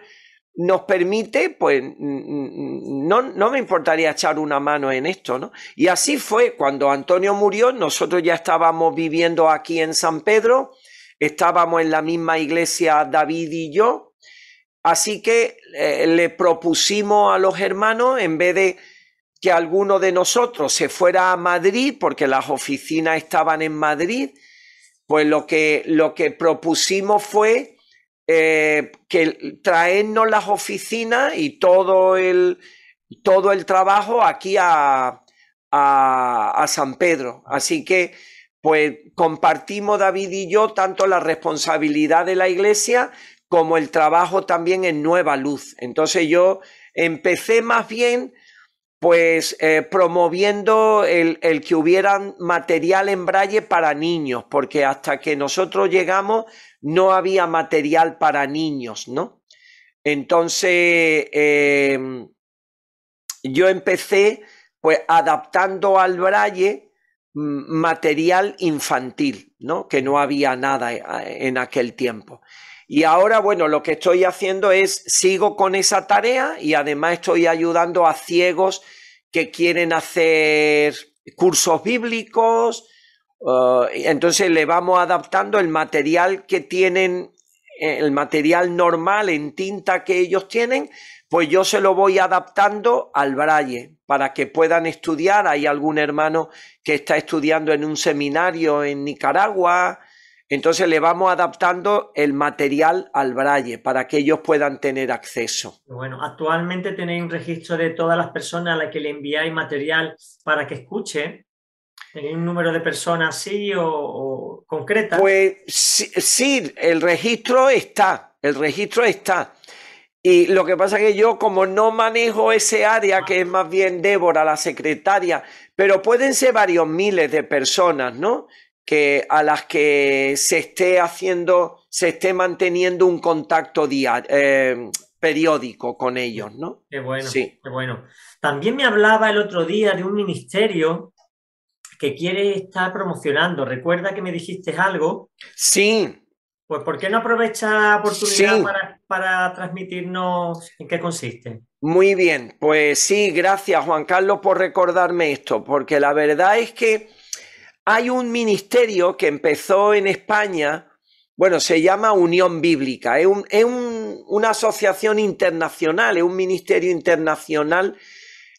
nos permite, pues no, no, me importaría echar una mano en esto, ¿no? Y así fue, cuando Antonio murió, nosotros ya estábamos viviendo aquí en San Pedro, estábamos en la misma iglesia David y yo, así que eh, le propusimos a los hermanos, en vez de que alguno de nosotros se fuera a Madrid, porque las oficinas estaban en Madrid, pues lo que, lo que propusimos fue eh, que traernos las oficinas y todo el, todo el trabajo aquí a, a, San Pedro. Así que, pues compartimos David y yo tanto la responsabilidad de la iglesia como el trabajo también en Nueva Luz. Entonces yo empecé más bien pues eh, promoviendo el, que hubieran material en braille para niños, porque hasta que nosotros llegamos no había material para niños, ¿no? Entonces, em, yo empecé pues adaptando al Braille mm, material infantil, ¿no? Que no había nada eh, en aquel tiempo. Y ahora, bueno, lo que estoy haciendo es, sigo con esa tarea y además estoy ayudando a ciegos que quieren hacer cursos bíblicos, Ah, entonces le vamos adaptando el material que tienen, eh, el material normal en tinta que ellos tienen, pues yo se lo voy adaptando al braille para que puedan estudiar. Hay algún hermano que está estudiando en un seminario en Nicaragua. Entonces le vamos adaptando el material al braille para que ellos puedan tener acceso. Bueno, actualmente tenéis un registro de todas las personas a las que le enviáis material para que escuchen un número de personas pues, sí o, concreta? Pues sí, el registro está, el registro está. Y lo que pasa es que yo, como no manejo ese área, que es más bien Débora, la secretaria, pero pueden ser varios miles de personas, ¿no? Que a las que se esté haciendo, se esté manteniendo un contacto diario, eh, periódico con ellos, ¿no? Qué bueno, sí. qué bueno. También me hablaba el otro día de un ministerio que quieres estar promocionando. Recuerda que me dijiste algo. Sí. Pues ¿por qué no aprovecha la oportunidad para, transmitirnos en qué consiste? Muy bien, pues sí, gracias Juan Carlos por recordarme esto, porque la verdad es que hay un ministerio que empezó en España, bueno, se llama Unión Bíblica, es, una asociación internacional, es un ministerio internacional.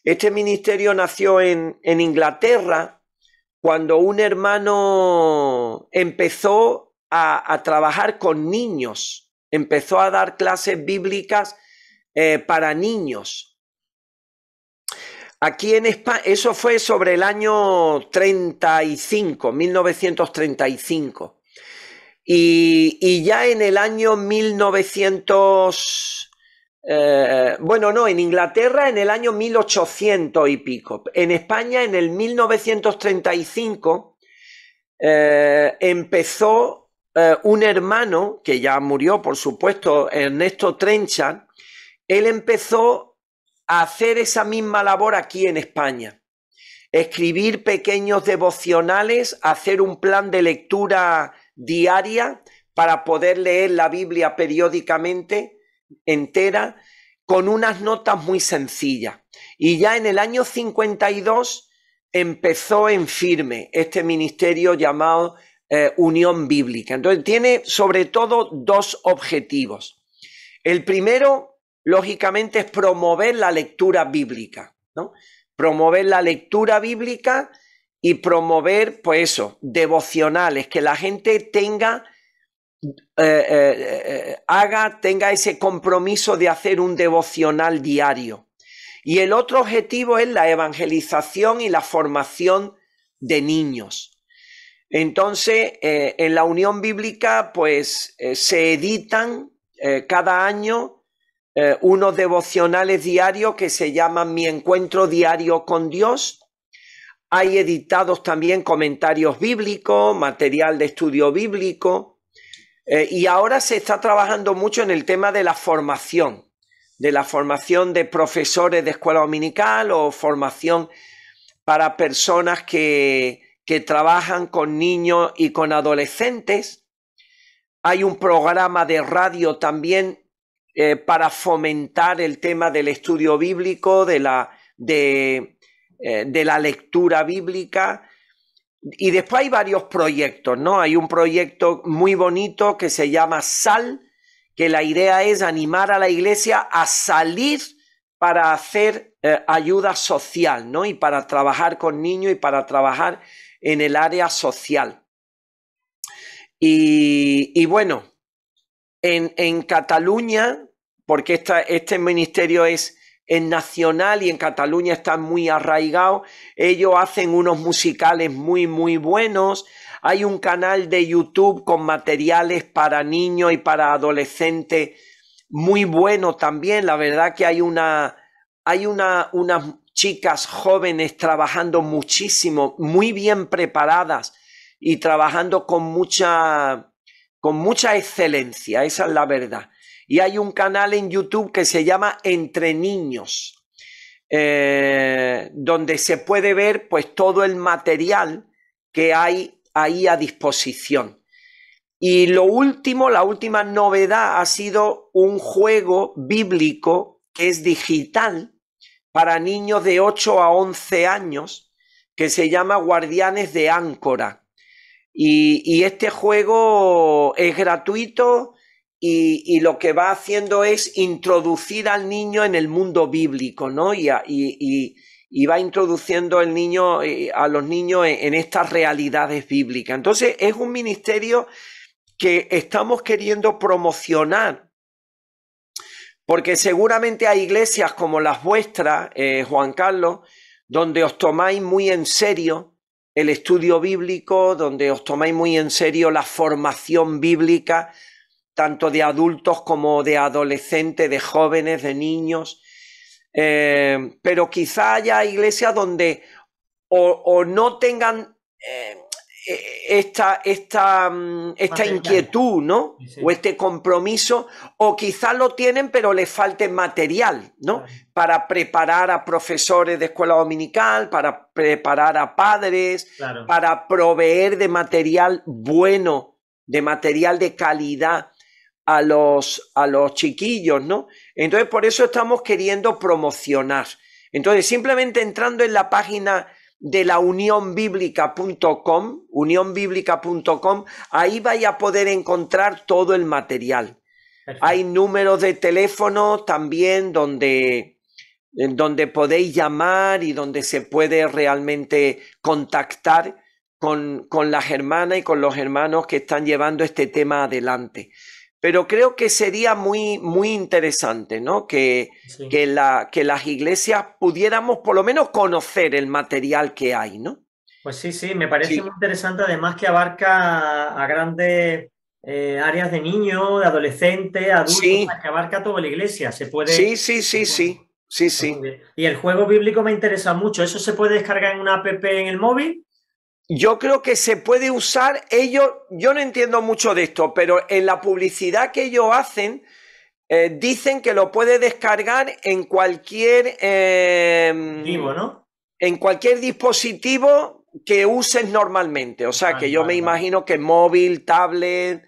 Este ministerio nació en, en Inglaterra cuando un hermano empezó a, trabajar con niños, empezó a dar clases bíblicas eh, para niños. Aquí en España, eso fue sobre el año 35, 1935. Y, y ya en el año 1900... Eh, bueno, no, en Inglaterra en el año 1800 y pico. En España en el 1935 eh, empezó eh, un hermano, que ya murió por supuesto, Ernesto Trencha, él empezó a hacer esa misma labor aquí en España. Escribir pequeños devocionales, hacer un plan de lectura diaria para poder leer la Biblia periódicamente entera con unas notas muy sencillas. Y ya en el año 52 empezó en firme este ministerio llamado eh, Unión Bíblica. Entonces tiene sobre todo dos objetivos. El primero, lógicamente, es promover la lectura bíblica, ¿no? Promover la lectura bíblica y promover, pues eso, devocionales, que la gente tenga eh, eh, eh, haga, tenga ese compromiso de hacer un devocional diario. Y el otro objetivo es la evangelización y la formación de niños. Entonces, en la Unión Bíblica, pues se editan cada año unos devocionales diarios que se llaman Mi Encuentro Diario con Dios, hay editados también comentarios bíblicos, material de estudio bíblico. Eh, y ahora se está trabajando mucho en el tema de la formación, de la formación de profesores de escuela dominical o formación para personas que, trabajan con niños y con adolescentes. Hay un programa de radio también eh, para fomentar el tema del estudio bíblico, de la eh, lectura bíblica. Y después hay varios proyectos, ¿no? Hay un proyecto muy bonito que se llama Sal, que la idea es animar a la iglesia a salir para hacer eh, ayuda social, ¿no? Y para trabajar con niños y para trabajar en el área social. Y, bueno, en, Cataluña, porque este ministerio es en Nacional y en Cataluña están muy arraigados. Ellos hacen unos musicales muy, muy buenos. Hay un canal de YouTube con materiales para niños y para adolescentes muy bueno también. La verdad que hay una, hay una, unas chicas jóvenes trabajando muchísimo, muy bien preparadas y trabajando con mucha, con mucha excelencia. Esa es la verdad y hay un canal en YouTube que se llama Entre Niños, eh, donde se puede ver pues todo el material que hay ahí a disposición. Y lo último, la última novedad ha sido un juego bíblico que es digital para niños de 8 a 11 años que se llama Guardianes de Áncora. y este juego es gratuito, y, lo que va haciendo es introducir al niño en el mundo bíblico, ¿no? Y, y, va introduciendo al niño, eh, a los niños en, estas realidades bíblicas. Entonces, es un ministerio que estamos queriendo promocionar. Porque seguramente hay iglesias como las vuestras, eh, Juan Carlos, donde os tomáis muy en serio el estudio bíblico, donde os tomáis muy en serio la formación bíblica, tanto de adultos como de adolescentes, de jóvenes, de niños. Eh, pero quizá haya iglesias donde o, no tengan eh, esta, esta, mm, esta inquietud, ¿no? O este compromiso, o quizá lo tienen, pero les falte material, ¿no? Para preparar a profesores de escuela dominical, para preparar a padres, para proveer de material bueno, de material de calidad a los, a los chiquillos, ¿no? Entonces, por eso estamos queriendo promocionar. Entonces, simplemente entrando en la página de la unionbiblica.com, unionbiblica.com, ahí vais a poder encontrar todo el material. Hay números de teléfono también donde, donde podéis llamar y donde se puede realmente contactar con, con las hermanas y con los hermanos que están llevando este tema adelante pero creo que sería muy, muy interesante, ¿no? Que, que, la, que las iglesias pudiéramos por lo menos conocer el material que hay, ¿no? Pues sí, sí, me parece muy interesante además que abarca a grandes eh, áreas de niños, de adolescentes, adultos, que abarca toda la iglesia, se puede... Sí, sí, sí, pues sí, sí, pues sí. Y el juego bíblico me interesa mucho, ¿eso se puede descargar en una app en el móvil? yo creo que se puede usar ellos, yo no entiendo mucho de esto, pero en la publicidad que ellos hacen, eh, dicen que lo puede descargar en cualquier... Em, en cualquier dispositivo que uses normalmente. O sea, que yo me imagino que móvil, tablet,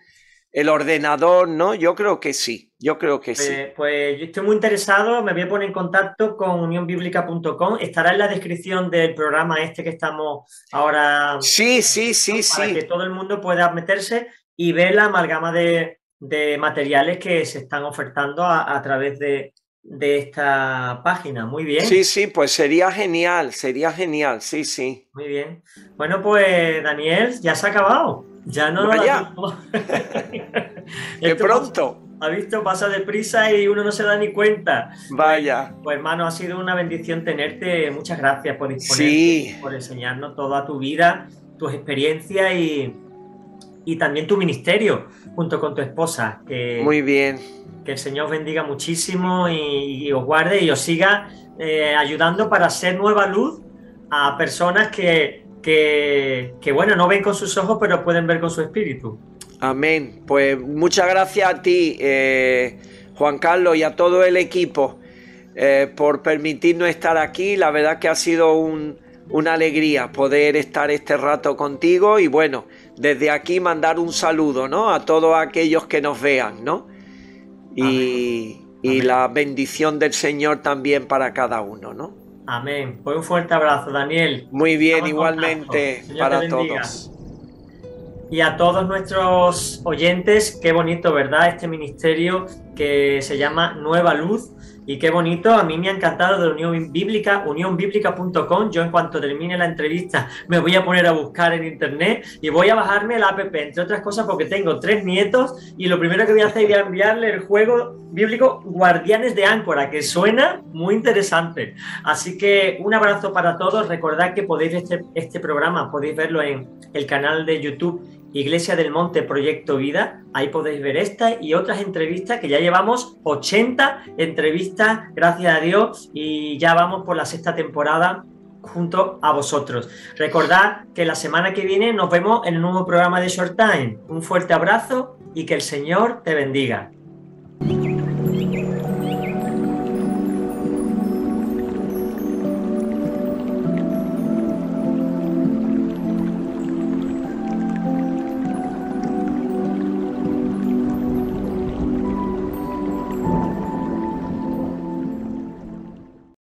el ordenador, ¿no? Yo creo que sí. Yo creo que sí. Pues, pues yo estoy muy interesado, me voy a poner en contacto con uniónbíblica.com. Estará en la descripción del programa este que estamos ahora. Sí, sí, sí, sí para sí. que todo el mundo pueda meterse y ver la amalgama de, de materiales que se están ofertando a, través de, de esta página. Muy bien. Sí, sí, pues sería genial, sería genial, sí, sí. Muy bien. Bueno, pues Daniel, ya se ha acabado. Ya no... Vaya. que pronto ha visto, pasa deprisa y uno no se da ni cuenta. Vaya. Pues, hermano, ha sido una bendición tenerte. Muchas gracias por disponer, por enseñarnos toda tu vida, tus experiencias y, y también tu ministerio junto con tu esposa. Muy bien. Que el Señor bendiga muchísimo y, os guarde y os siga eh, ayudando para ser nueva luz a personas que, bueno, no ven con sus ojos, pero pueden ver con su espíritu. Amén. Pues muchas gracias a ti, eh, Juan Carlos, y a todo el equipo eh, por permitirnos estar aquí. La verdad que ha sido una alegría poder estar este rato contigo y bueno, desde aquí mandar un saludo, ¿no? A todos aquellos que nos vean, ¿no? Y, la bendición del Señor también para cada uno, ¿no? Amén. Pues un fuerte abrazo, Daniel. Muy bien, igualmente para todos y a todos nuestros oyentes. Qué bonito, ¿verdad? Este ministerio que se llama Nueva Luz. Y qué bonito, a mí me ha encantado de Unión Bíblica, uniónbíblica.com. Yo en cuanto termine la entrevista me voy a poner a buscar en internet y voy a bajarme el app, entre otras cosas porque tengo tres nietos y lo primero que voy a hacer es enviarle el juego bíblico Guardianes de Áncora, que suena muy interesante. Así que un abrazo para todos. Recordad que podéis este, este programa, podéis verlo en el canal de YouTube Iglesia del Monte Proyecto Vida. Ahí podéis ver esta y otras entrevistas que ya llevamos 80 entrevistas, gracias a Dios, y ya vamos por la sexta temporada junto a vosotros. Recordad que la semana que viene nos vemos en el nuevo programa de Short Time. Un fuerte abrazo y que el Señor te bendiga.